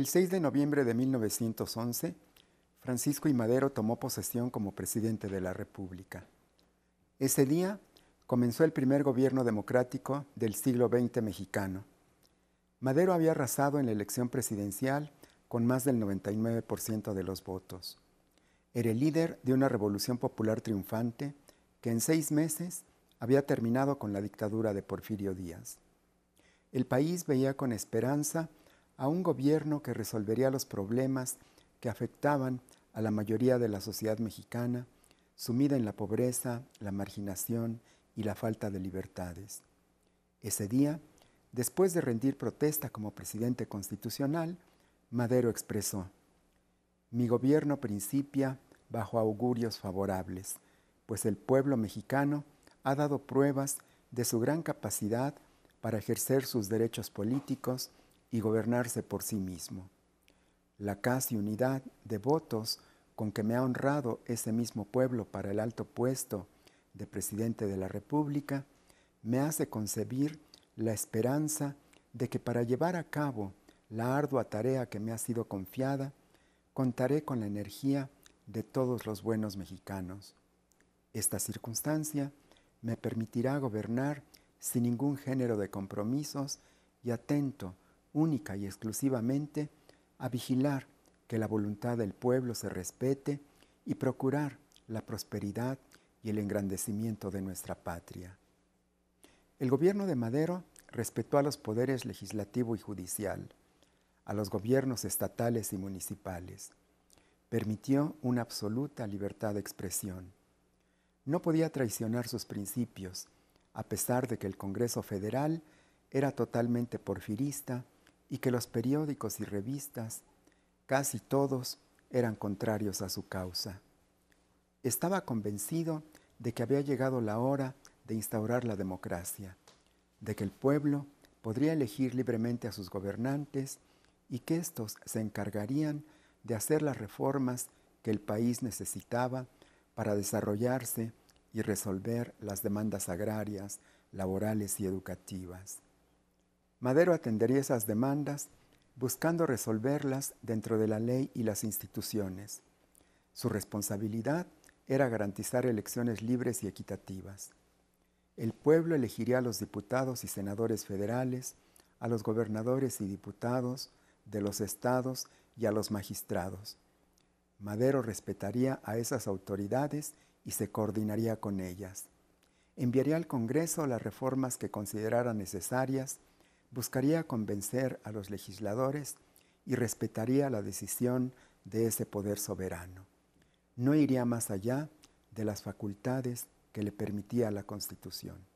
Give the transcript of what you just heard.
El 6 de noviembre de 1911, Francisco y Madero tomó posesión como presidente de la República. Ese día comenzó el primer gobierno democrático del siglo XX mexicano. Madero había arrasado en la elección presidencial con más del 99% de los votos. Era el líder de una revolución popular triunfante que en seis meses había terminado con la dictadura de Porfirio Díaz. El país veía con esperanza a un gobierno que resolvería los problemas que afectaban a la mayoría de la sociedad mexicana, sumida en la pobreza, la marginación y la falta de libertades. Ese día, después de rendir protesta como presidente constitucional, Madero expresó, mi gobierno principia bajo augurios favorables, pues el pueblo mexicano ha dado pruebas de su gran capacidad para ejercer sus derechos políticos y gobernarse por sí mismo. La casi unidad de votos con que me ha honrado ese mismo pueblo para el alto puesto de presidente de la República me hace concebir la esperanza de que para llevar a cabo la ardua tarea que me ha sido confiada, contaré con la energía de todos los buenos mexicanos. Esta circunstancia me permitirá gobernar sin ningún género de compromisos y atento única y exclusivamente a vigilar que la voluntad del pueblo se respete y procurar la prosperidad y el engrandecimiento de nuestra patria. El gobierno de Madero respetó a los poderes legislativo y judicial, a los gobiernos estatales y municipales. Permitió una absoluta libertad de expresión. No podía traicionar sus principios, a pesar de que el Congreso Federal era totalmente porfirista y que los periódicos y revistas, casi todos, eran contrarios a su causa. Estaba convencido de que había llegado la hora de instaurar la democracia, de que el pueblo podría elegir libremente a sus gobernantes y que estos se encargarían de hacer las reformas que el país necesitaba para desarrollarse y resolver las demandas agrarias, laborales y educativas. Madero atendería esas demandas buscando resolverlas dentro de la ley y las instituciones. Su responsabilidad era garantizar elecciones libres y equitativas. El pueblo elegiría a los diputados y senadores federales, a los gobernadores y diputados de los estados y a los magistrados. Madero respetaría a esas autoridades y se coordinaría con ellas. Enviaría al Congreso las reformas que considerara necesarias buscaría convencer a los legisladores y respetaría la decisión de ese poder soberano. No iría más allá de las facultades que le permitía la Constitución.